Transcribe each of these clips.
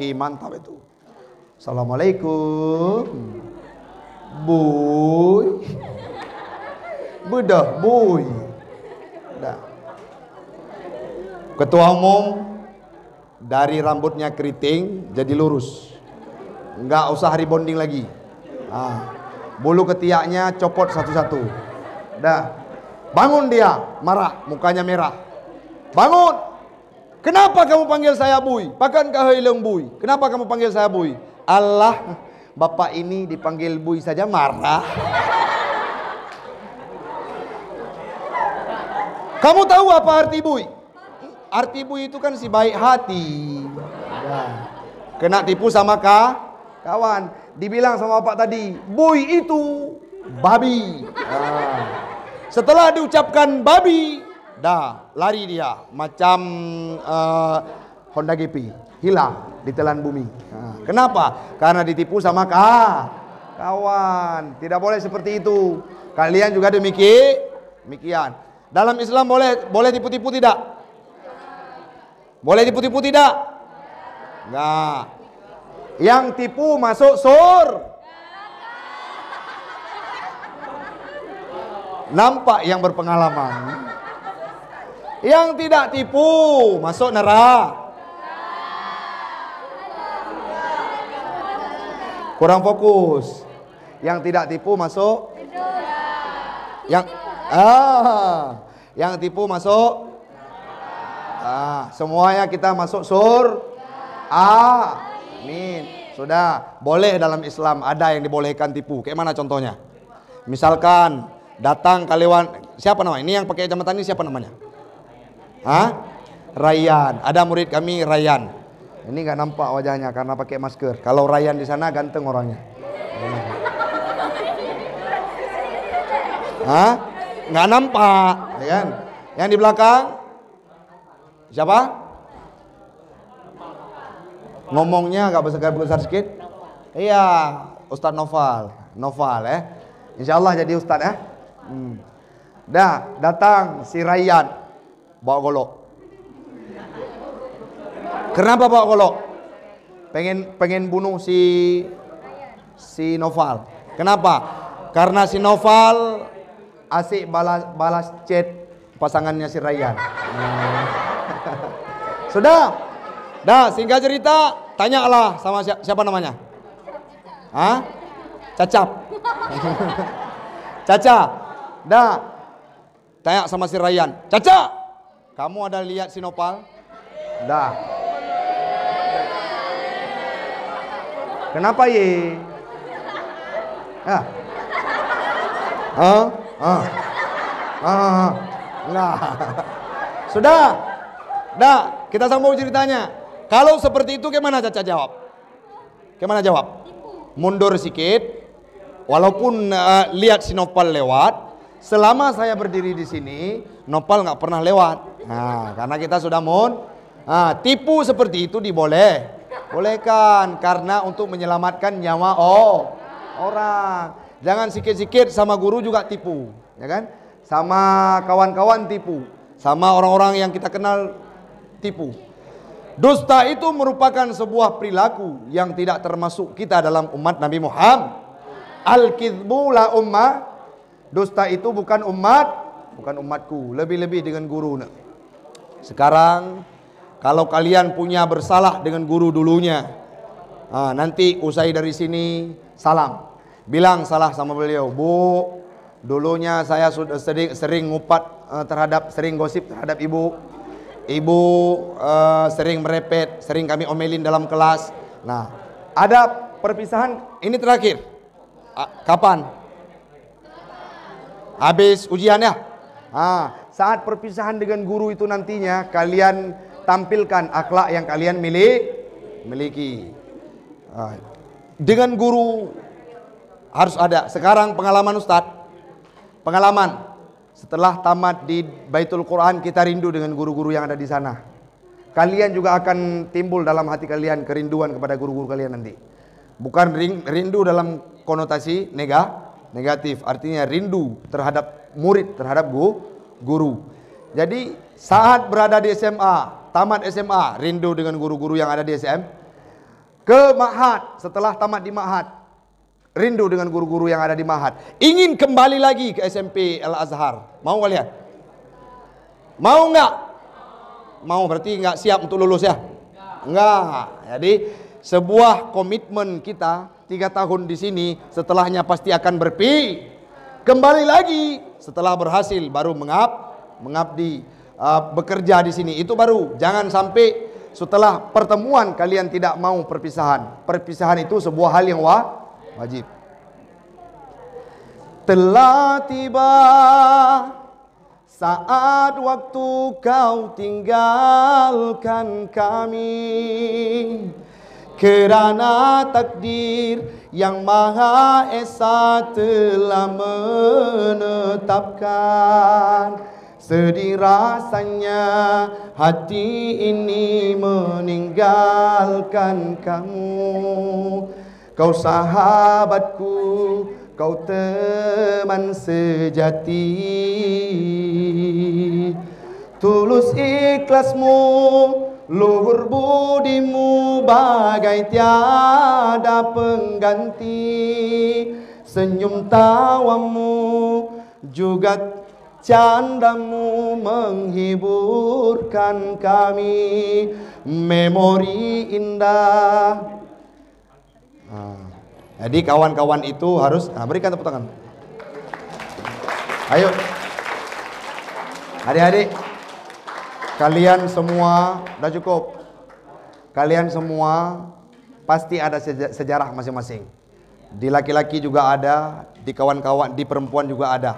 Rocky mantap itu. Assalamualaikum. Boy. Bedah boy. Nah. Ketua umum dari rambutnya keriting jadi lurus. Enggak usah rebonding lagi. Ah. Bulu ketiaknya copot satu-satu. Dah. Bangun dia, marah, mukanya merah. Bangun. Kenapa kamu panggil saya Bui? Bahkan kahai Bui. Kenapa kamu panggil saya Bui? Allah, Bapak ini dipanggil Bui saja marah. Kamu tahu apa arti Bui? Arti Bui itu kan si baik hati. Ya. Kena tipu sama kah? Kawan, dibilang sama Bapak tadi, Bui itu babi. Ya. Setelah diucapkan babi, dah lari dia macam uh, Honda GP hilang ditelan bumi. Nah, kenapa? Karena ditipu sama kah? kawan. Tidak boleh seperti itu. Kalian juga demikian. Demikian. Dalam Islam boleh boleh tipu-tipu tidak? Boleh tipu-tipu tidak? Enggak. Yang tipu masuk sur. Nampak yang berpengalaman. Yang tidak tipu masuk neraka. Kurang fokus. Yang tidak tipu masuk yang ah yang tipu masuk ah semuanya kita masuk sur amin min. sudah boleh dalam Islam ada yang dibolehkan tipu kayak mana contohnya misalkan datang kalian. siapa nama? ini yang pakai kacamata ini siapa namanya Hah? Rayan. Ada murid kami Rayan. Ini nggak nampak wajahnya karena pakai masker. Kalau Rayan di sana ganteng orangnya. Hah? Nggak nampak, ya kan? Yang di belakang siapa? Ngomongnya nggak besar besar sedikit? Iya, Ustadz Noval, Noval ya. Eh. Insya Allah jadi Ustadz ya. Eh. Hmm. Dah datang si Rayan bawa golok. Kenapa bawa golok? Pengen pengen bunuh si si Noval. Kenapa? Karena si Noval asik balas balas chat pasangannya si Ryan. Sudah. dah singkat cerita, tanyalah sama siapa, siapa namanya? Hah? Cacap. Caca. dah tanya sama si Ryan. Caca, kamu ada lihat Sinopal? Dah. Kenapa ye? Ah. Ah. Ah. Ah. ah, ah. Nah. Sudah. Dah, kita sambung ceritanya. Kalau seperti itu gimana Caca jawab? Gimana jawab? Mundur sikit. Walaupun uh, lihat Sinopal lewat, selama saya berdiri di sini, Nopal nggak pernah lewat. Nah, karena kita sudah mun. Nah, tipu seperti itu diboleh. Bolehkan karena untuk menyelamatkan nyawa oh orang. Jangan sikit-sikit sama guru juga tipu, ya kan? Sama kawan-kawan tipu, sama orang-orang yang kita kenal tipu. Dusta itu merupakan sebuah perilaku yang tidak termasuk kita dalam umat Nabi Muhammad. al umat la ummah. Dusta itu bukan umat, bukan umatku. Lebih-lebih dengan guru nak. Sekarang kalau kalian punya bersalah dengan guru dulunya, nah, nanti usai dari sini salam. Bilang salah sama beliau, Bu, dulunya saya sudah sering, sering ngupat uh, terhadap, sering gosip terhadap ibu. Ibu uh, sering merepet, sering kami omelin dalam kelas. Nah, ada perpisahan ini terakhir. Ah, kapan? Habis ujiannya Ah, saat perpisahan dengan guru itu nantinya kalian tampilkan akhlak yang kalian milik miliki. Ah, dengan guru harus ada. Sekarang pengalaman Ustadz. Pengalaman setelah tamat di Baitul Quran kita rindu dengan guru-guru yang ada di sana. Kalian juga akan timbul dalam hati kalian kerinduan kepada guru-guru kalian nanti. Bukan rindu dalam konotasi negatif, artinya rindu terhadap murid, terhadap guru guru. Jadi saat berada di SMA, tamat SMA, rindu dengan guru-guru yang ada di SM. Ke Mahat, setelah tamat di Mahat, rindu dengan guru-guru yang ada di Mahat. Ingin kembali lagi ke SMP Al-Azhar. Mau kalian? Mau nggak? Mau berarti nggak siap untuk lulus ya? Nggak. Jadi sebuah komitmen kita tiga tahun di sini setelahnya pasti akan berpi kembali lagi setelah berhasil baru mengab mengabdi uh, bekerja di sini itu baru jangan sampai setelah pertemuan kalian tidak mau perpisahan perpisahan itu sebuah hal yang wah, wajib telah tiba saat waktu kau tinggalkan kami Kerana takdir yang Maha Esa telah menetapkan Sedih rasanya hati ini meninggalkan kamu Kau sahabatku, kau teman sejati Tulus ikhlasmu, kau Luhur budimu bagai tiada pengganti Senyum tawamu juga candamu menghiburkan kami Memori indah ah. Jadi kawan-kawan itu harus nah, Berikan tepuk tangan Ayo Adik-adik Kalian semua, udah cukup. Kalian semua pasti ada sejarah masing-masing. Di laki-laki juga ada, di kawan-kawan, di perempuan juga ada.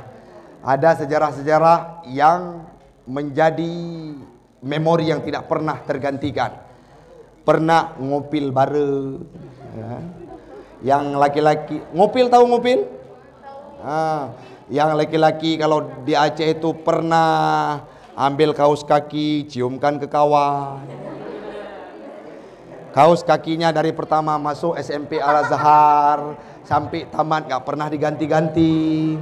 Ada sejarah-sejarah yang menjadi memori yang tidak pernah tergantikan. Pernah ngopil bareng. Ya. Yang laki-laki, ngopil tahu ngopil? Ah, yang laki-laki kalau di Aceh itu pernah ambil kaos kaki, ciumkan ke kawan. Kaos kakinya dari pertama masuk SMP Al Azhar sampai tamat nggak pernah diganti-ganti.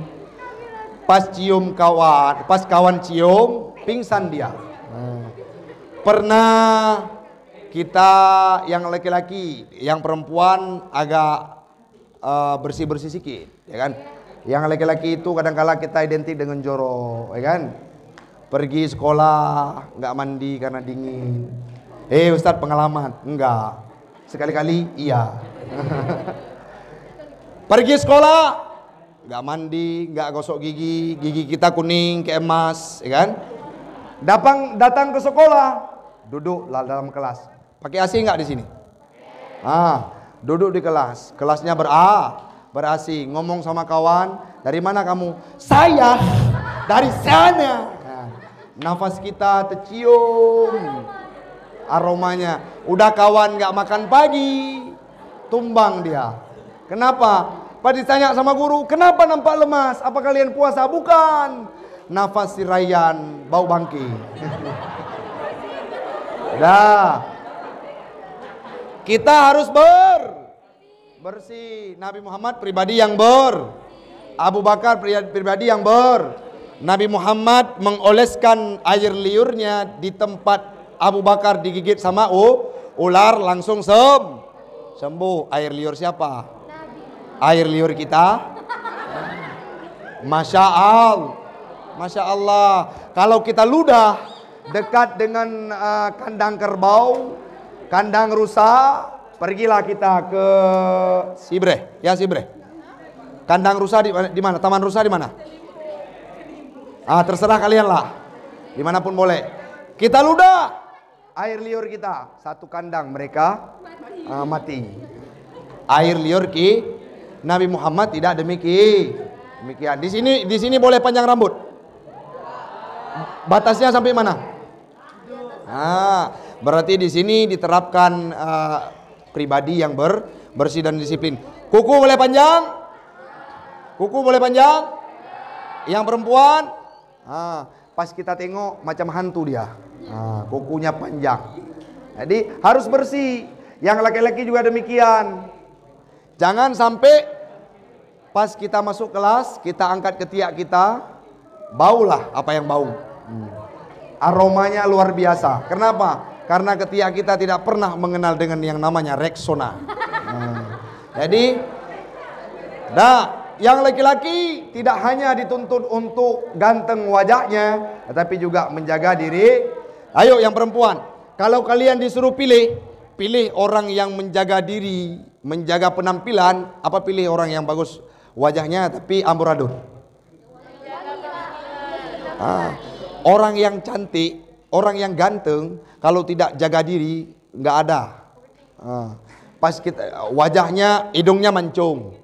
Pas cium kawan, pas kawan cium pingsan dia. Pernah kita yang laki-laki, yang perempuan agak eh, bersih-bersih sikit, ya kan? Yang laki-laki itu kadang kala kita identik dengan jorok, ya kan? pergi sekolah nggak mandi karena dingin. Eh hey, Ustadz pengalaman? Enggak. Sekali-kali iya. pergi sekolah nggak mandi, nggak gosok gigi, gigi kita kuning kayak emas, ya kan? Datang datang ke sekolah, duduk dalam kelas. Pakai AC nggak di sini? Ah, duduk di kelas. Kelasnya ber A, ber AC ngomong sama kawan, dari mana kamu? Saya dari sana. Nafas kita tercium aromanya. Udah kawan gak makan pagi, tumbang dia. Kenapa? Pak ditanya sama guru, kenapa nampak lemas? Apa kalian puasa? Bukan. Nafas Rayan bau bangki. Dah. Kita harus ber bersih. Nabi Muhammad pribadi yang ber. Abu Bakar pribadi yang ber Nabi Muhammad mengoleskan air liurnya di tempat Abu Bakar digigit sama u, ular langsung sem sembuh air liur siapa? Air liur kita. Masya Allah. Masya Allah. Kalau kita ludah dekat dengan uh, kandang kerbau, kandang rusa, pergilah kita ke Sibre. Ya Sibre. Kandang rusa di, di mana? Taman rusa di mana? Ah, terserah kalian lah. Dimanapun boleh. Kita luda air liur kita satu kandang mereka mati. Ah, mati. Air liur ki Nabi Muhammad tidak demikian. Demikian. Di sini di sini boleh panjang rambut. Batasnya sampai mana? Nah, berarti di sini diterapkan uh, pribadi yang ber, bersih dan disiplin. Kuku boleh panjang? Kuku boleh panjang? Yang perempuan Ha, ah, pas kita tengok macam hantu dia. Ha, ah, kukunya panjang. Jadi harus bersih. Yang laki-laki juga demikian. Jangan sampai pas kita masuk kelas, kita angkat ketiak kita, baulah apa yang bau. Hmm. Aromanya luar biasa. Kenapa? Karena ketiak kita tidak pernah mengenal dengan yang namanya Rexona. Ah. Jadi, dah yang laki-laki tidak hanya dituntut untuk ganteng wajahnya, tetapi juga menjaga diri. Ayo yang perempuan, kalau kalian disuruh pilih, pilih orang yang menjaga diri, menjaga penampilan, apa pilih orang yang bagus wajahnya tapi amburadul? Ah, orang yang cantik, orang yang ganteng, kalau tidak jaga diri nggak ada. Ah, pas kita wajahnya, hidungnya mancung,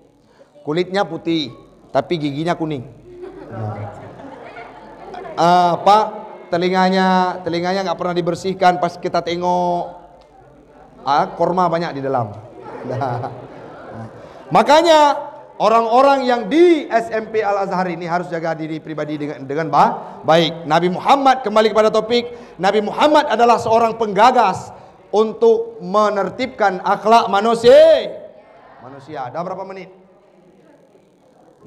kulitnya putih tapi giginya kuning apa eh, uh, telinganya telinganya nggak pernah dibersihkan pas kita tengok ah, korma banyak di dalam makanya orang-orang yang di SMP Al Azhar ini harus jaga diri pribadi dengan dengan bah, baik Nabi Muhammad kembali kepada topik Nabi Muhammad adalah seorang penggagas untuk menertibkan akhlak manusia manusia. ada berapa menit?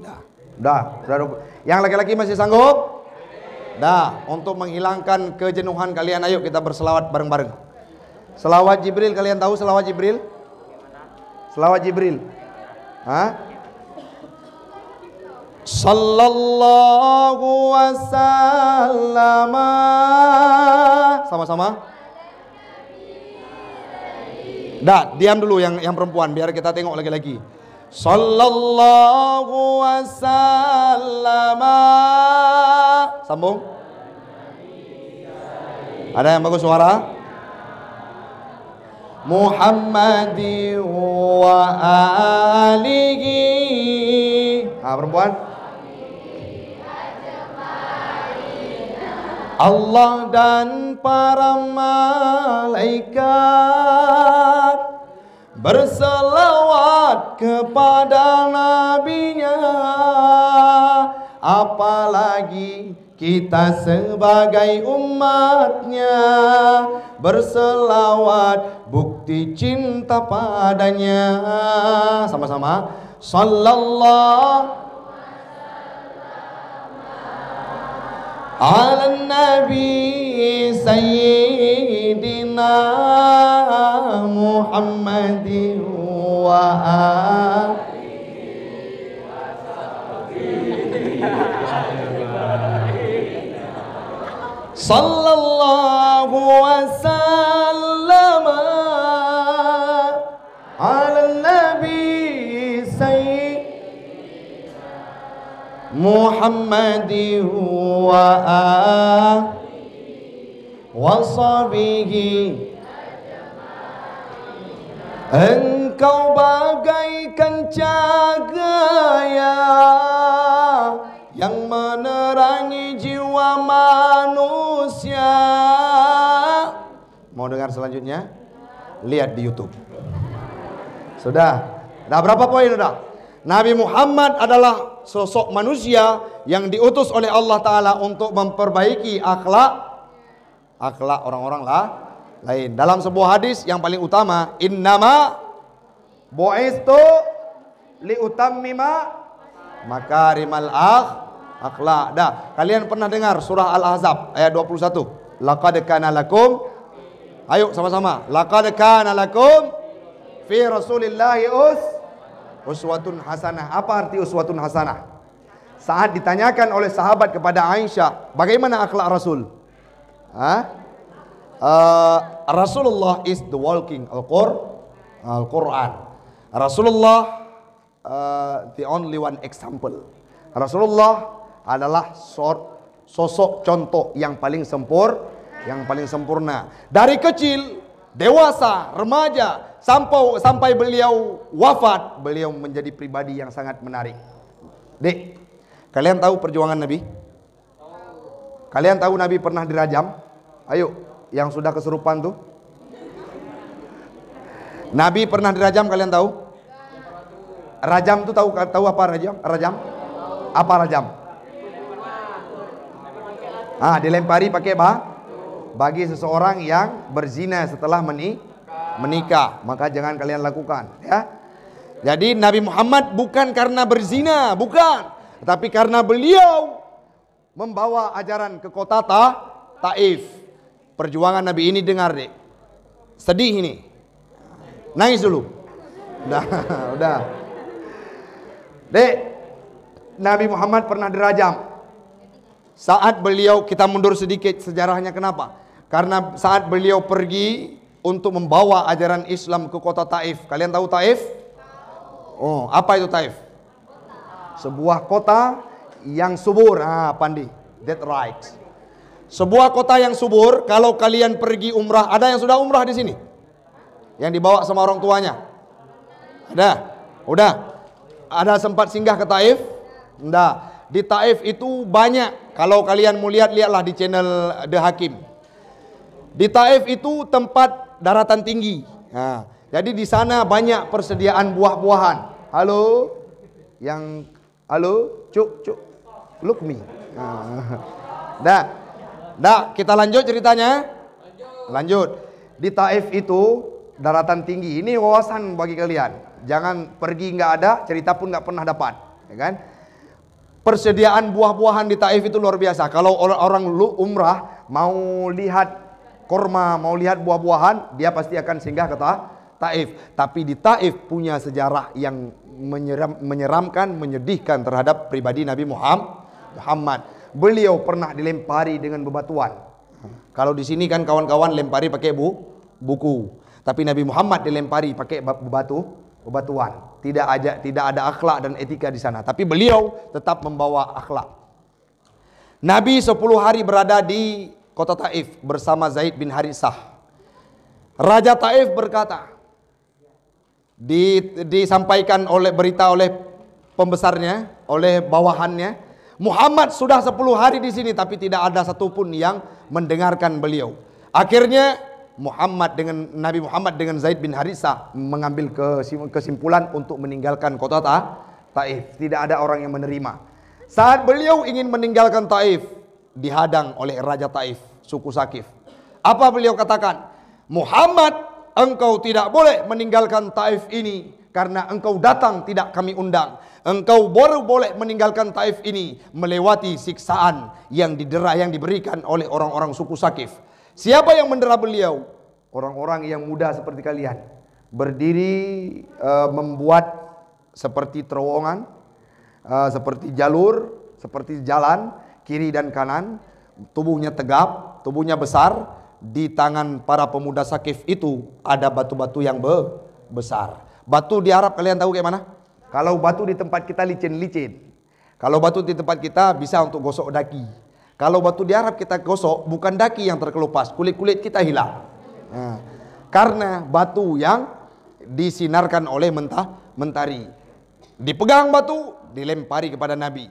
Dah. Dah. Yang laki-laki masih sanggup? Dah. Untuk menghilangkan kejenuhan kalian, ayo kita berselawat bareng-bareng. Selawat Jibril, kalian tahu selawat Jibril? Selawat Jibril. Hah? Sallallahu wasallam. Sama-sama. Dah, diam dulu yang yang perempuan biar kita tengok lagi-lagi. Sallallahu wasallama Sambung Ada yang bagus suara? Muhammadi wa alihi Ah perempuan Allah dan para malaikat berselawat kepada nabinya apalagi kita sebagai umatnya berselawat bukti cinta padanya sama-sama sallallahu على النبي سيدنا محمد صلى الله وسلم على النبي سيدنا محمد وآله وصحبه Engkau bagaikan cahaya Yang menerangi jiwa manusia Mau dengar selanjutnya? Lihat di Youtube Sudah? Nah berapa poin udah? Nabi Muhammad adalah sosok manusia yang diutus oleh Allah Ta'ala untuk memperbaiki akhlak akhlak orang-orang lah lain. Dalam sebuah hadis yang paling utama, innama bu'istu liutammima makarimal akh akhlak. Dah, kalian pernah dengar surah Al-Ahzab ayat 21. Laqad kana lakum Ayo sama-sama. Laqad kana lakum fi Rasulillahi us uswatun hasanah. Apa arti uswatun hasanah? Saat ditanyakan oleh sahabat kepada Aisyah, bagaimana akhlak Rasul? Hah? uh, Rasulullah is the walking Al-Qur, Al-Quran. Rasulullah uh, the only one example. Rasulullah adalah sort, sosok contoh yang paling sempur, yang paling sempurna. Dari kecil, dewasa, remaja, sampai sampai beliau wafat, beliau menjadi pribadi yang sangat menarik. Dek, kalian tahu perjuangan Nabi? Kalian tahu Nabi pernah dirajam? Ayo, yang sudah keserupan tuh? Nabi pernah dirajam kalian tahu? Rajam tuh tahu tahu apa rajam? Rajam? Apa rajam? Ah, dilempari pakai bah bagi seseorang yang berzina setelah meni menikah, maka jangan kalian lakukan, ya. Jadi Nabi Muhammad bukan karena berzina, bukan, tapi karena beliau membawa ajaran ke kota Ta, Taif. Perjuangan Nabi ini dengar deh. Sedih ini. Nangis dulu. Udah, udah. Dek, Nabi Muhammad pernah dirajam. Saat beliau kita mundur sedikit sejarahnya kenapa? Karena saat beliau pergi untuk membawa ajaran Islam ke kota Taif. Kalian tahu Taif? Oh, apa itu Taif? Sebuah kota yang subur. Ah, Pandi, that right. Sebuah kota yang subur, kalau kalian pergi umrah, ada yang sudah umrah di sini? Yang dibawa sama orang tuanya? Ada? Udah? Ada sempat singgah ke Taif? Enggak. Di Taif itu banyak. Kalau kalian mau lihat, lihatlah di channel The Hakim. Di Taif itu tempat daratan tinggi. Nah, jadi di sana banyak persediaan buah-buahan. Halo? Yang halo? Cuk, cuk. Look me. Nah. Dah. Dak, kita lanjut ceritanya. Lanjut. lanjut. Di Taif itu daratan tinggi. Ini wawasan bagi kalian. Jangan pergi nggak ada, cerita pun nggak pernah dapat, ya kan? Persediaan buah-buahan di Taif itu luar biasa. Kalau orang-orang umrah mau lihat korma, mau lihat buah-buahan, dia pasti akan singgah ke Taif. Tapi di Taif punya sejarah yang menyeram, menyeramkan, menyedihkan terhadap pribadi Nabi Muhammad beliau pernah dilempari dengan bebatuan. Kalau di sini kan kawan-kawan lempari pakai bu, buku. Tapi Nabi Muhammad dilempari pakai batu, bebatuan. Tidak ada tidak ada akhlak dan etika di sana, tapi beliau tetap membawa akhlak. Nabi 10 hari berada di kota Taif bersama Zaid bin Harisah. Raja Taif berkata, di, disampaikan oleh berita oleh pembesarnya, oleh bawahannya, Muhammad sudah 10 hari di sini tapi tidak ada satupun yang mendengarkan beliau. Akhirnya Muhammad dengan Nabi Muhammad dengan Zaid bin Harisah mengambil kesimpulan untuk meninggalkan kota Ta, Taif. Tidak ada orang yang menerima. Saat beliau ingin meninggalkan Taif, dihadang oleh raja Taif, suku Sakif. Apa beliau katakan? Muhammad, engkau tidak boleh meninggalkan Taif ini karena engkau datang tidak kami undang. Engkau baru boleh meninggalkan Taif ini melewati siksaan yang didera yang diberikan oleh orang-orang suku Sakif. Siapa yang mendera beliau? Orang-orang yang muda seperti kalian. Berdiri e, membuat seperti terowongan, e, seperti jalur, seperti jalan kiri dan kanan, tubuhnya tegap, tubuhnya besar, di tangan para pemuda Sakif itu ada batu-batu yang be besar. Batu di Arab kalian tahu kayak mana? Kalau batu di tempat kita licin-licin. Kalau batu di tempat kita bisa untuk gosok daki. Kalau batu di Arab kita gosok bukan daki yang terkelupas, kulit-kulit kita hilang. Nah, karena batu yang disinarkan oleh mentah mentari. Dipegang batu, dilempari kepada Nabi.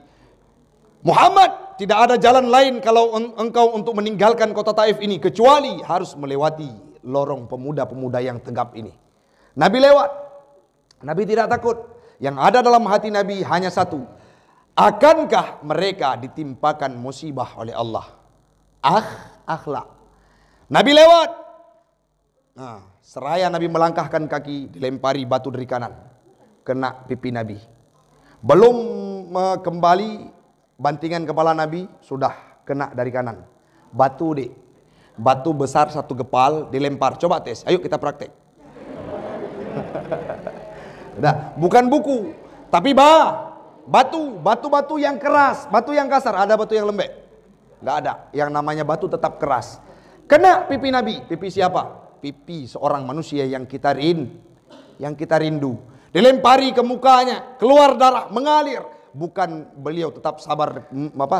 Muhammad, tidak ada jalan lain kalau engkau untuk meninggalkan kota Taif ini kecuali harus melewati lorong pemuda-pemuda yang tegap ini. Nabi lewat, Nabi tidak takut. Yang ada dalam hati Nabi hanya satu. Akankah mereka ditimpakan musibah oleh Allah? Akh, akhlak. Nabi lewat. Nah, seraya Nabi melangkahkan kaki, dilempari batu dari kanan. Kena pipi Nabi. Belum kembali bantingan kepala Nabi, sudah kena dari kanan. Batu dek. Batu besar satu kepal dilempar. Coba tes, ayo kita praktek. Nah, bukan buku, tapi ba, batu, batu-batu yang keras, batu yang kasar, ada batu yang lembek. Enggak ada. Yang namanya batu tetap keras. Kena pipi Nabi. Pipi siapa? Pipi seorang manusia yang kita rin, yang kita rindu. Dilempari ke mukanya, keluar darah, mengalir. Bukan beliau tetap sabar apa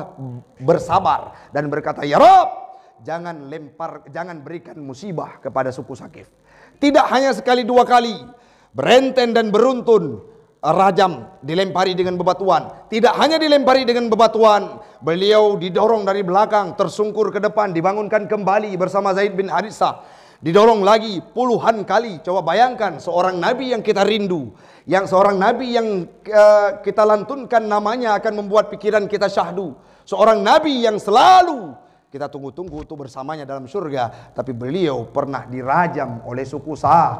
bersabar dan berkata, "Ya Rob, jangan lempar, jangan berikan musibah kepada suku Sakif." Tidak hanya sekali dua kali, berenten dan beruntun eh, rajam dilempari dengan bebatuan. Tidak hanya dilempari dengan bebatuan, beliau didorong dari belakang, tersungkur ke depan, dibangunkan kembali bersama Zaid bin Harithah. Didorong lagi puluhan kali. Coba bayangkan seorang nabi yang kita rindu, yang seorang nabi yang uh, kita lantunkan namanya akan membuat pikiran kita syahdu. Seorang nabi yang selalu kita tunggu-tunggu itu bersamanya dalam surga, tapi beliau pernah dirajam oleh suku Sa,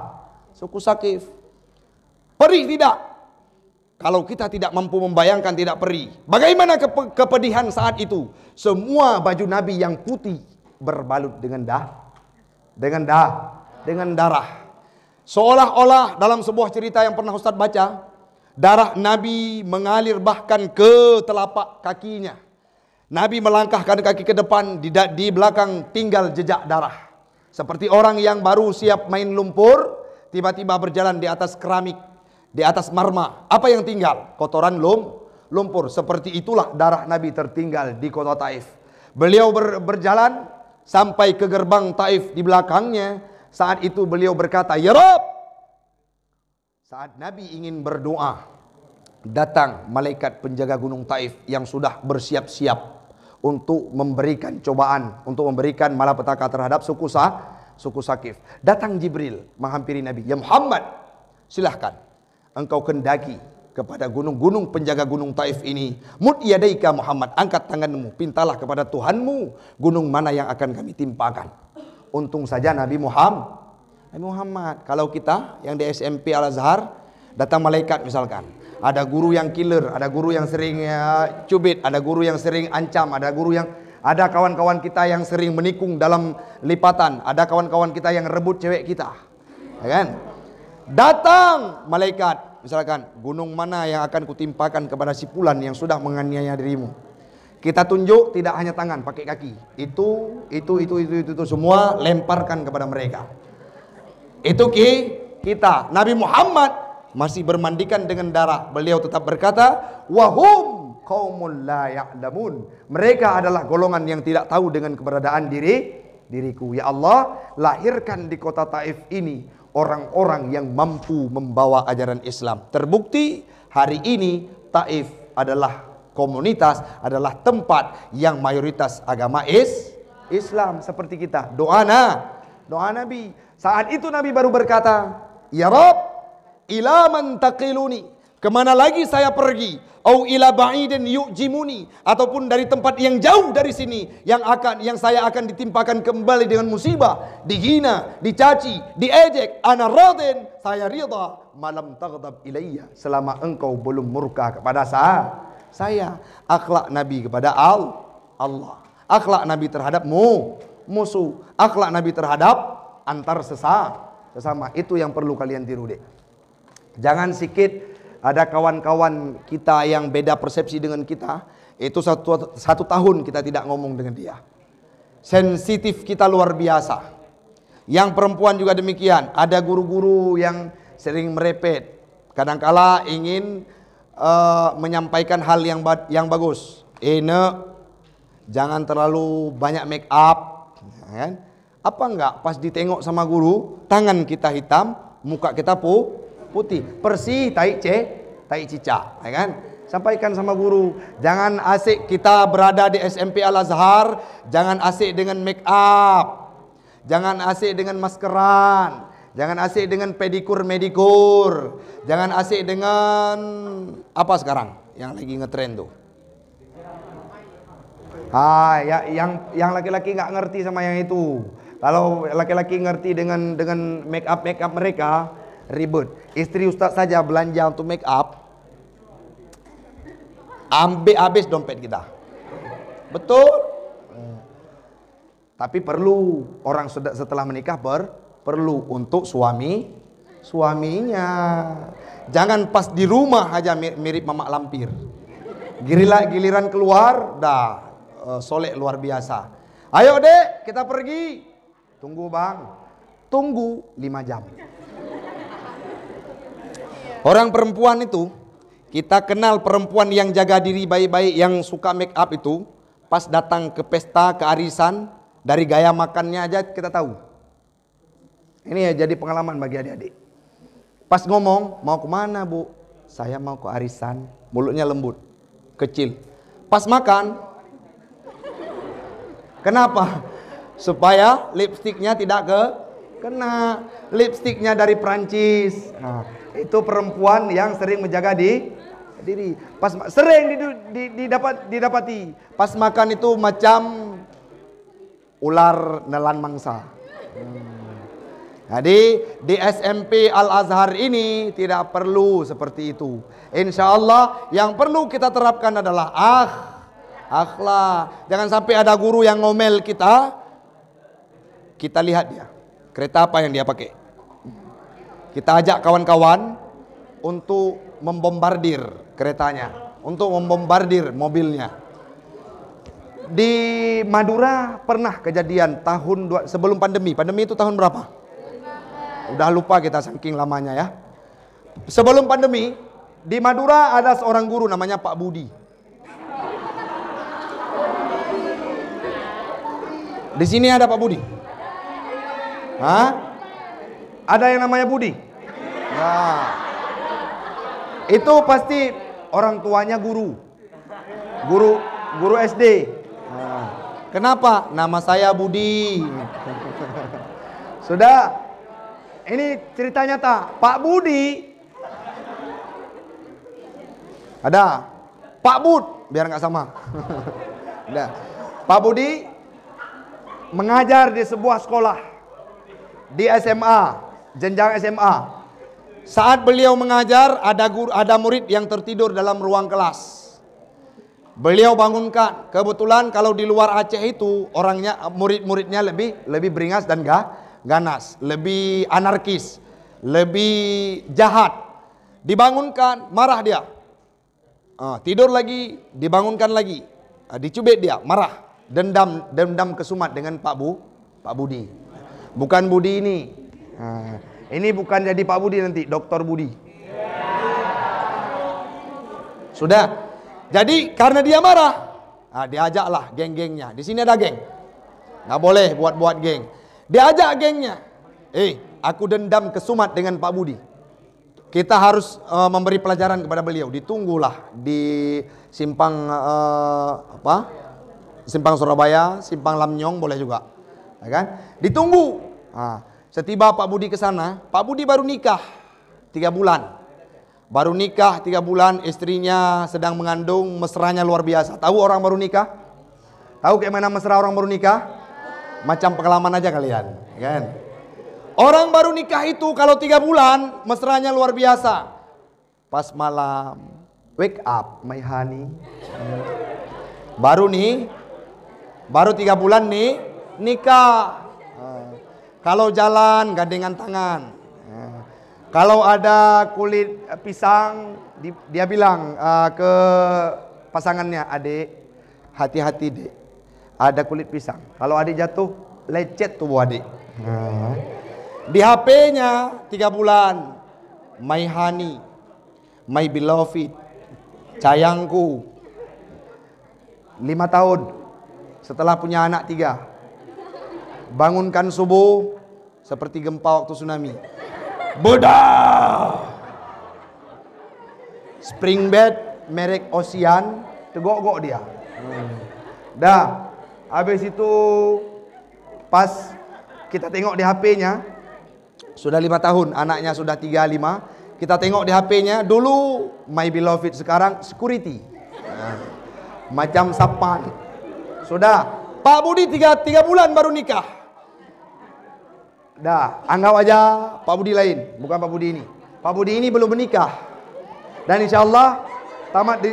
suku Sakif. Perih tidak? Kalau kita tidak mampu membayangkan tidak perih. Bagaimana ke kepedihan saat itu? Semua baju Nabi yang putih berbalut dengan dah dengan dah dengan darah. Seolah-olah dalam sebuah cerita yang pernah Ustaz baca, darah Nabi mengalir bahkan ke telapak kakinya. Nabi melangkahkan kaki ke depan, di, di belakang tinggal jejak darah. Seperti orang yang baru siap main lumpur, tiba-tiba berjalan di atas keramik di atas marma. Apa yang tinggal? Kotoran lum, lumpur. Seperti itulah darah Nabi tertinggal di kota Taif. Beliau ber, berjalan sampai ke gerbang Taif di belakangnya. Saat itu beliau berkata, Ya Rob! Saat Nabi ingin berdoa, datang malaikat penjaga gunung Taif yang sudah bersiap-siap untuk memberikan cobaan, untuk memberikan malapetaka terhadap suku Sa, suku Sakif. Datang Jibril menghampiri Nabi, "Ya Muhammad, silahkan engkau kendaki kepada gunung-gunung penjaga gunung Taif ini. Mud Muhammad, angkat tanganmu, pintalah kepada Tuhanmu gunung mana yang akan kami timpakan. Untung saja Nabi Muhammad. Nabi Muhammad, kalau kita yang di SMP Al-Azhar, datang malaikat misalkan. Ada guru yang killer, ada guru yang sering ya, cubit, ada guru yang sering ancam, ada guru yang ada kawan-kawan kita yang sering menikung dalam lipatan, ada kawan-kawan kita yang rebut cewek kita. Ya kan? Datang malaikat misalkan gunung mana yang akan kutimpakan kepada si pulan yang sudah menganiaya dirimu. Kita tunjuk tidak hanya tangan, pakai kaki. Itu, itu, itu, itu, itu, itu semua lemparkan kepada mereka. Itu ki kita. Nabi Muhammad masih bermandikan dengan darah. Beliau tetap berkata, wahum kaumul la ya'lamun. Mereka adalah golongan yang tidak tahu dengan keberadaan diri diriku. Ya Allah, lahirkan di kota Taif ini orang-orang yang mampu membawa ajaran Islam. Terbukti hari ini Taif adalah komunitas, adalah tempat yang mayoritas agama is Islam seperti kita. Doana, doa Nabi. Saat itu Nabi baru berkata, "Ya Rob ila man taqiluni?" Kemana lagi saya pergi? Au ila ba'idin yu'jimuni ataupun dari tempat yang jauh dari sini yang akan yang saya akan ditimpakan kembali dengan musibah, dihina, dicaci, diejek, ana radin, saya ridha malam taghdab ilayya selama engkau belum murka kepada saya. Saya akhlak Nabi kepada al Allah. Akhlak Nabi terhadap mu, musuh. Akhlak Nabi terhadap antar sesama. Sesama itu yang perlu kalian tiru deh. Jangan sikit ada kawan-kawan kita yang beda persepsi dengan kita, itu satu, satu tahun kita tidak ngomong dengan dia. Sensitif kita luar biasa. Yang perempuan juga demikian, ada guru-guru yang sering merepet, kadangkala ingin uh, menyampaikan hal yang ba yang bagus. Ene, eh, jangan terlalu banyak make up, ya kan? Apa enggak pas ditengok sama guru, tangan kita hitam, muka kita pu putih, bersih, tai c, tai cica, ya kan? Sampaikan sama guru, jangan asik kita berada di SMP Al Azhar, jangan asik dengan make up, jangan asik dengan maskeran, jangan asik dengan pedikur medikur, jangan asik dengan apa sekarang yang lagi ngetrend tuh. Ah, ya, yang yang laki-laki nggak -laki ngerti sama yang itu. Kalau laki-laki ngerti dengan dengan make up make up mereka, ribut. Istri ustaz saja belanja untuk make up. Ambil habis dompet kita. Betul? Tapi perlu orang setelah menikah ber, perlu untuk suami suaminya. Jangan pas di rumah aja mirip mamak lampir. Giliran giliran keluar dah eh, solek luar biasa. Ayo dek, kita pergi. Tunggu bang. Tunggu 5 jam. Orang perempuan itu, kita kenal perempuan yang jaga diri baik-baik, yang suka make up itu, pas datang ke pesta, ke arisan, dari gaya makannya aja kita tahu. Ini ya jadi pengalaman bagi adik-adik. Pas ngomong, mau ke mana bu? Saya mau ke arisan. Mulutnya lembut, kecil. Pas makan, kenapa? Supaya lipstiknya tidak ke kena lipstiknya dari Prancis. Nah, itu perempuan yang sering menjaga di diri. Pas sering didapat didapati. Pas makan itu macam ular nelan mangsa. Hmm. Jadi di SMP Al Azhar ini tidak perlu seperti itu. Insya Allah yang perlu kita terapkan adalah ah akhlak. Jangan sampai ada guru yang ngomel kita, kita lihat dia. Kereta apa yang dia pakai? Kita ajak kawan-kawan untuk membombardir keretanya, untuk membombardir mobilnya. Di Madura pernah kejadian tahun dua, sebelum pandemi. Pandemi itu tahun berapa? Udah lupa kita saking lamanya ya. Sebelum pandemi di Madura ada seorang guru namanya Pak Budi. Di sini ada Pak Budi. Hah? Ada yang namanya Budi? Nah, itu pasti orang tuanya guru, guru, guru SD. Nah, kenapa? Nama saya Budi. Sudah, ini ceritanya tak Pak Budi, ada Pak Bud, biar nggak sama. Nah, Pak Budi mengajar di sebuah sekolah di SMA jenjang SMA. Saat beliau mengajar, ada guru, ada murid yang tertidur dalam ruang kelas. Beliau bangunkan. Kebetulan kalau di luar Aceh itu orangnya murid-muridnya lebih lebih beringas dan gak ganas, lebih anarkis, lebih jahat. Dibangunkan, marah dia. Uh, tidur lagi, dibangunkan lagi. uh, dicubit dia, marah. Dendam dendam kesumat dengan Pak Bu, Pak Budi. Bukan Budi ini, Ha. Ah, ini bukan jadi Pak Budi nanti, Dokter Budi. Sudah. Jadi karena dia marah, ha, ah, diajaklah geng-gengnya. Di sini ada geng. Nggak boleh buat-buat geng. Diajak gengnya. Eh, aku dendam kesumat dengan Pak Budi. Kita harus uh, memberi pelajaran kepada beliau. Ditunggulah di simpang uh, apa? Simpang Surabaya, simpang Lamnyong boleh juga, ya kan? Ditunggu. Nah, Setiba Pak Budi ke sana, Pak Budi baru nikah tiga bulan. Baru nikah tiga bulan, istrinya sedang mengandung, mesranya luar biasa. Tahu orang baru nikah? Tahu kayak mana mesra orang baru nikah? Macam pengalaman aja kalian, ya kan? Orang baru nikah itu kalau tiga bulan mesranya luar biasa. Pas malam, wake up my honey. Baru nih, baru tiga bulan nih nikah kalau jalan gandengan tangan. Eh, kalau ada kulit eh, pisang, dia bilang uh, ke pasangannya, adik, hati-hati dek, ada kulit pisang. Kalau adik jatuh, lecet tubuh adik. Di HP-nya tiga bulan, my honey, my beloved, cayangku. Lima tahun, setelah punya anak tiga, Bangunkan subuh seperti gempa waktu tsunami. Bedah. Spring bed merek Ocean tegok-gok dia. Hmm. Dah. Habis itu pas kita tengok di HP-nya sudah lima tahun, anaknya sudah tiga lima. Kita tengok di HP-nya dulu my beloved sekarang security. Nah. Macam sapan. Sudah. Pak Budi tiga, tiga bulan baru nikah. Dah, anggap aja Pak Budi lain, bukan Pak Budi ini. Pak Budi ini belum menikah. Dan insya Allah tamat di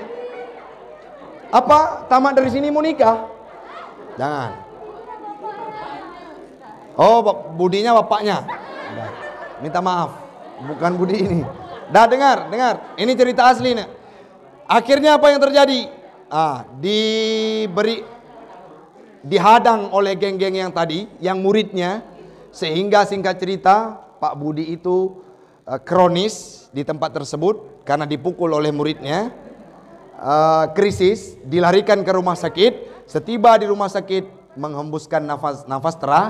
apa tamat dari sini mau nikah? Jangan. Oh, Pak budinya bapaknya. Dah. Minta maaf, bukan Budi ini. Dah dengar, dengar. Ini cerita asli nih. Akhirnya apa yang terjadi? Ah, diberi dihadang oleh geng-geng yang tadi, yang muridnya sehingga singkat cerita Pak Budi itu eh, kronis di tempat tersebut karena dipukul oleh muridnya. Eh, krisis dilarikan ke rumah sakit. Setiba di rumah sakit menghembuskan nafas-nafas terah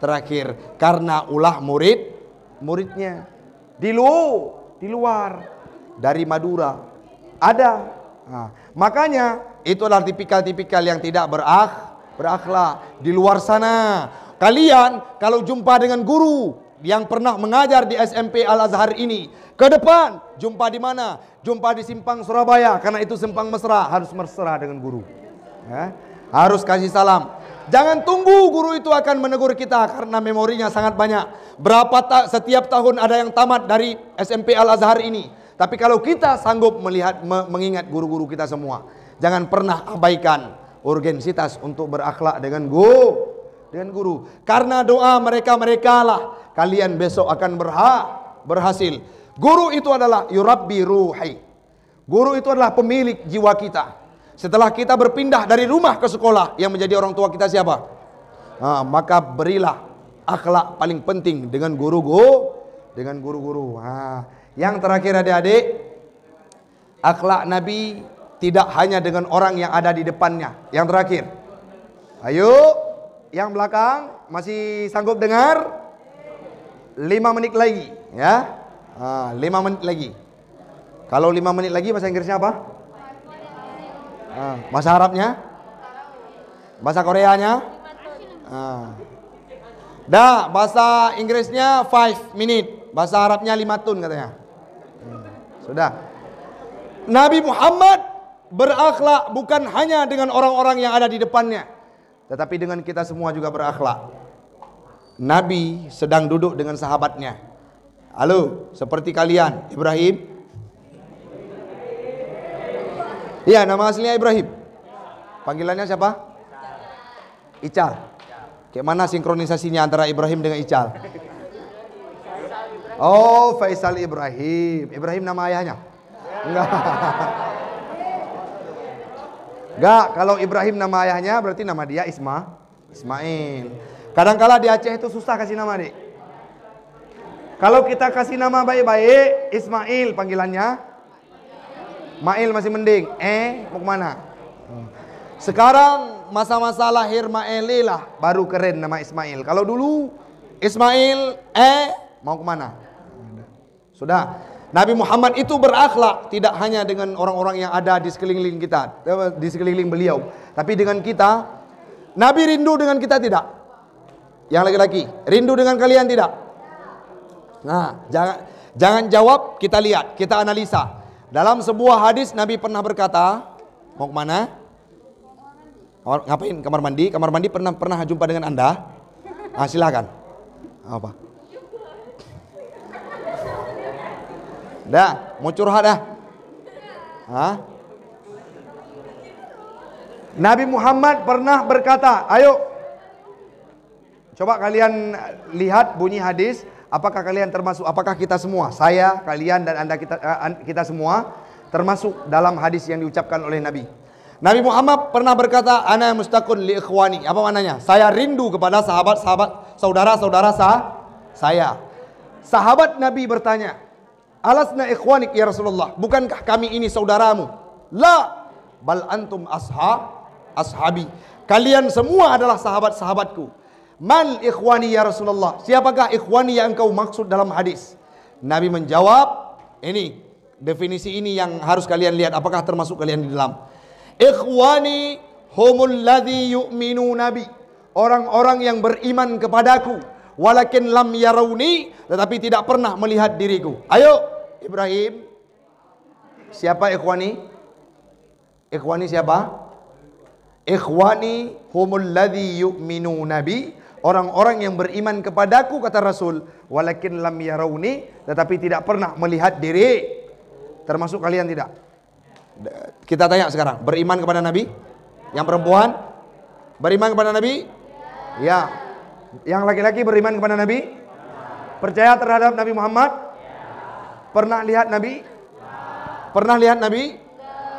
terakhir karena ulah murid muridnya. Di lu, di luar dari Madura ada. Nah, makanya adalah tipikal-tipikal yang tidak berakh berakhlak di luar sana Kalian kalau jumpa dengan guru yang pernah mengajar di SMP Al Azhar ini ke depan jumpa di mana? Jumpa di Simpang Surabaya karena itu Simpang Mesra harus mesra dengan guru. Ya. Harus kasih salam. Jangan tunggu guru itu akan menegur kita karena memorinya sangat banyak. Berapa ta setiap tahun ada yang tamat dari SMP Al Azhar ini. Tapi kalau kita sanggup melihat me mengingat guru-guru kita semua, jangan pernah abaikan urgensitas untuk berakhlak dengan guru dengan guru. Karena doa mereka-mereka lah kalian besok akan berha berhasil. Guru itu adalah yurabbi ruhi. Guru itu adalah pemilik jiwa kita. Setelah kita berpindah dari rumah ke sekolah, yang menjadi orang tua kita siapa? Nah, maka berilah akhlak paling penting dengan guru-guru, dengan guru-guru. Nah, yang terakhir adik-adik, akhlak Nabi tidak hanya dengan orang yang ada di depannya. Yang terakhir, ayo yang belakang masih sanggup dengar? lima menit lagi, ya. Ah, lima menit lagi. Kalau lima menit lagi bahasa Inggrisnya apa? Ah, bahasa Arabnya? Bahasa Koreanya? Ah. Dah, bahasa Inggrisnya five minute bahasa Arabnya lima tun katanya. Hmm, sudah. Nabi Muhammad berakhlak bukan hanya dengan orang-orang yang ada di depannya. Tetapi dengan kita semua juga berakhlak. Nabi sedang duduk dengan sahabatnya. Halo, seperti kalian, Ibrahim. Iya, nama aslinya Ibrahim. Panggilannya siapa? Ical. Gimana mana sinkronisasinya antara Ibrahim dengan Ical? Oh, Faisal Ibrahim. Ibrahim nama ayahnya? Enggak. Enggak, kalau Ibrahim nama ayahnya berarti nama dia Isma, Ismail. Kadangkala di Aceh itu susah kasih nama, Dik. Kalau kita kasih nama baik-baik, Ismail panggilannya. Mail masih mending. Eh, mau kemana? Hmm. Sekarang masa-masa lahir Maeli lah baru keren nama Ismail. Kalau dulu Ismail eh mau kemana? Sudah. Nabi Muhammad itu berakhlak tidak hanya dengan orang-orang yang ada di sekeliling kita, di sekeliling beliau, tapi dengan kita. Nabi rindu dengan kita tidak? Yang laki-laki, rindu dengan kalian tidak? Nah, jangan jangan jawab, kita lihat, kita analisa. Dalam sebuah hadis Nabi pernah berkata, mau kemana? Ngapain kamar mandi? Kamar mandi pernah pernah jumpa dengan anda? Ah, silakan. Apa? Dah, mau curhat dah. Hah? Nabi Muhammad pernah berkata, ayo coba kalian lihat bunyi hadis, apakah kalian termasuk apakah kita semua, saya, kalian dan Anda kita eh, kita semua termasuk dalam hadis yang diucapkan oleh Nabi. Nabi Muhammad pernah berkata, "Ana mustaqun li ikhwani." Apa maknanya? Saya rindu kepada sahabat-sahabat, saudara-saudara sah saya. Sahabat Nabi bertanya, Alasna ikhwanik ya Rasulullah. Bukankah kami ini saudaramu? La. Bal antum Ashabi. Kalian semua adalah sahabat-sahabatku. Man ikhwani ya Rasulullah. Siapakah ikhwani yang engkau maksud dalam hadis? Nabi menjawab, ini definisi ini yang harus kalian lihat. Apakah termasuk kalian di dalam? Ikhwani humul ladhi yu'minu nabi. Orang-orang yang beriman kepadaku. Walakin lam yarawni. Tetapi tidak pernah melihat diriku. Ayo Ibrahim. Siapa ikhwani? Ikhwani siapa? Ikhwani humul ladhi yu'minu nabi. Orang-orang yang beriman kepadaku kata Rasul. Walakin lam yarawni. Tetapi tidak pernah melihat diri. Termasuk kalian tidak? Kita tanya sekarang. Beriman kepada Nabi? Yang perempuan? Beriman kepada Nabi? Ya. Yang laki-laki beriman kepada Nabi? Percaya terhadap Nabi Muhammad? Pernah lihat Nabi? Pernah lihat Nabi?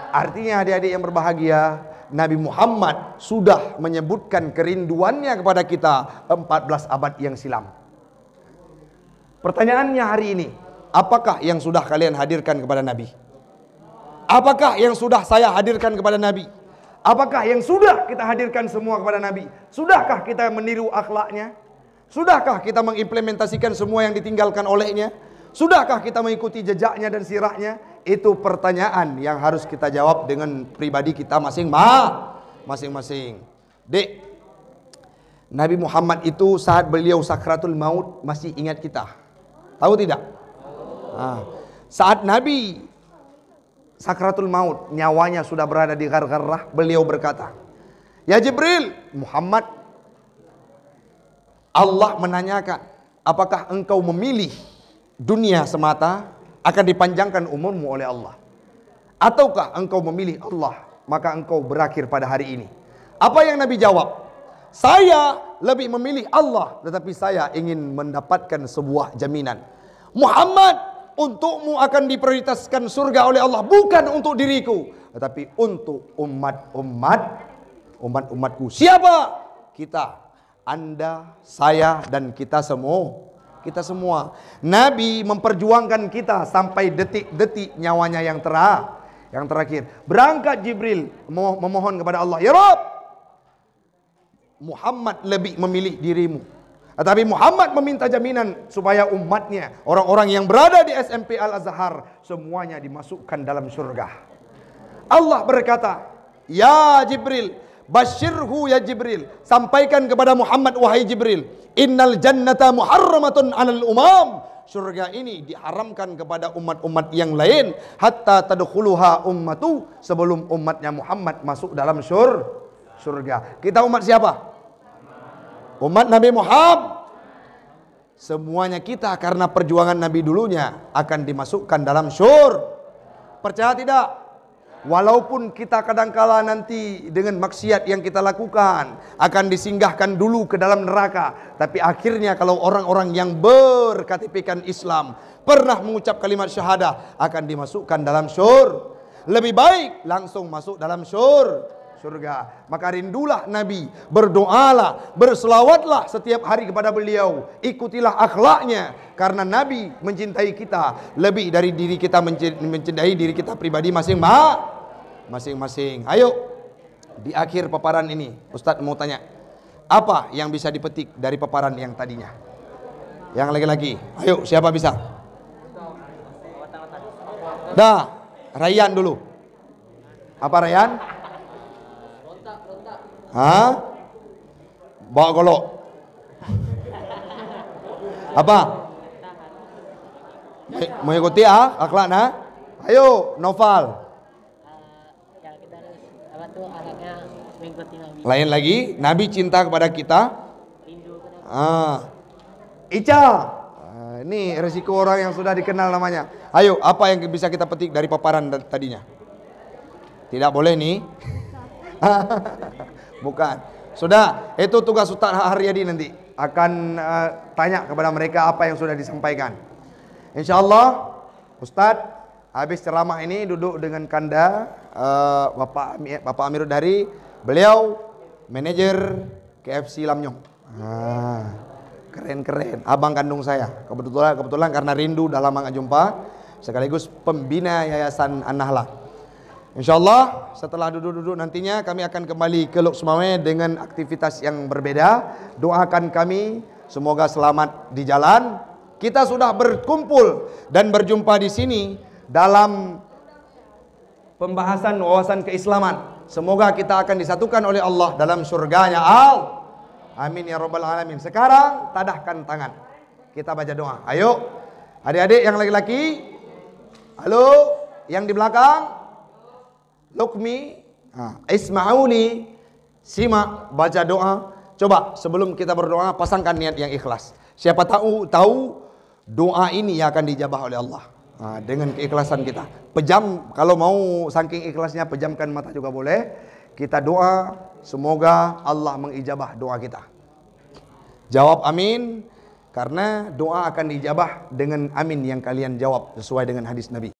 Artinya adik-adik yang berbahagia, Nabi Muhammad sudah menyebutkan kerinduannya kepada kita 14 abad yang silam. Pertanyaannya hari ini, apakah yang sudah kalian hadirkan kepada Nabi? Apakah yang sudah saya hadirkan kepada Nabi? Apakah yang sudah kita hadirkan semua kepada Nabi? Sudahkah kita meniru akhlaknya? Sudahkah kita mengimplementasikan semua yang ditinggalkan olehnya? Sudahkah kita mengikuti jejaknya dan sirahnya? Itu pertanyaan yang harus kita jawab dengan pribadi kita masing-masing. Dek, Nabi Muhammad itu saat beliau sakratul maut masih ingat kita. Tahu tidak? Nah, saat Nabi sakratul maut nyawanya sudah berada di gargarah, beliau berkata, "Ya Jibril, Muhammad Allah menanyakan, apakah engkau memilih dunia semata akan dipanjangkan umurmu oleh Allah. Ataukah engkau memilih Allah, maka engkau berakhir pada hari ini. Apa yang Nabi jawab? Saya lebih memilih Allah, tetapi saya ingin mendapatkan sebuah jaminan. Muhammad, untukmu akan diprioritaskan surga oleh Allah, bukan untuk diriku, tetapi untuk umat-umat umat-umatku. Siapa? Kita, Anda, saya dan kita semua kita semua. Nabi memperjuangkan kita sampai detik-detik nyawanya yang terakhir. yang terakhir. Berangkat Jibril memohon kepada Allah, "Ya Rabb, Muhammad lebih memilih dirimu." Tetapi Muhammad meminta jaminan supaya umatnya, orang-orang yang berada di SMP Al-Azhar, semuanya dimasukkan dalam surga. Allah berkata, "Ya Jibril, Bashirhu ya Jibril. Sampaikan kepada Muhammad wahai Jibril. Innal jannata muharramatun anal umam. Surga ini diharamkan kepada umat-umat yang lain. Hatta tadkhuluha ummatu. Sebelum umatnya Muhammad masuk dalam syur. surga. Kita umat siapa? Umat Nabi Muhammad. Semuanya kita karena perjuangan Nabi dulunya akan dimasukkan dalam syur. Percaya tidak? Walaupun kita kadangkala nanti dengan maksiat yang kita lakukan akan disinggahkan dulu ke dalam neraka, tapi akhirnya kalau orang-orang yang berkatipikan Islam pernah mengucap kalimat syahadah akan dimasukkan dalam syur. Lebih baik langsung masuk dalam syur surga. Maka rindulah Nabi, berdoalah, berselawatlah setiap hari kepada beliau. Ikutilah akhlaknya karena Nabi mencintai kita lebih dari diri kita mencintai diri kita pribadi masing-masing. Ayo di akhir paparan ini Ustadz mau tanya apa yang bisa dipetik dari paparan yang tadinya? Yang lagi-lagi, ayo siapa bisa? Dah, Rayan dulu. Apa Rayan? Hah? Bawa golok. Apa? Mengikuti ah, akhlak na? Ayo, Noval. Eh, ya, Lain lagi, Nabi cinta kepada kita. Ah. Ica. ini resiko orang yang sudah dikenal namanya. Ayo, apa yang bisa kita petik dari paparan tadinya? Tidak boleh nih. Bukan. Sudah, itu tugas Ustaz Haryadi nanti akan uh, tanya kepada mereka apa yang sudah disampaikan. Insya Allah, Ustaz habis ceramah ini duduk dengan Kanda uh, Bapak Bapak Amirud Dari, beliau manajer KFC Lamnyong. Ah, keren-keren. Abang kandung saya. Kebetulan kebetulan karena rindu dalam lama sekaligus pembina Yayasan an InsyaAllah setelah duduk-duduk nantinya kami akan kembali ke Lok Sumawai dengan aktivitas yang berbeda. Doakan kami semoga selamat di jalan. Kita sudah berkumpul dan berjumpa di sini dalam pembahasan wawasan keislaman. Semoga kita akan disatukan oleh Allah dalam surganya. Al. Amin ya rabbal alamin. Sekarang tadahkan tangan. Kita baca doa. Ayo. Adik-adik yang laki-laki. Halo, yang di belakang. Lukmi, Ismauni, isma'uli, simak, baca doa. Coba sebelum kita berdoa pasangkan niat yang ikhlas. Siapa tahu tahu doa ini yang akan dijabah oleh Allah. dengan keikhlasan kita. Pejam kalau mau saking ikhlasnya pejamkan mata juga boleh. Kita doa semoga Allah mengijabah doa kita. Jawab amin karena doa akan dijabah dengan amin yang kalian jawab sesuai dengan hadis Nabi.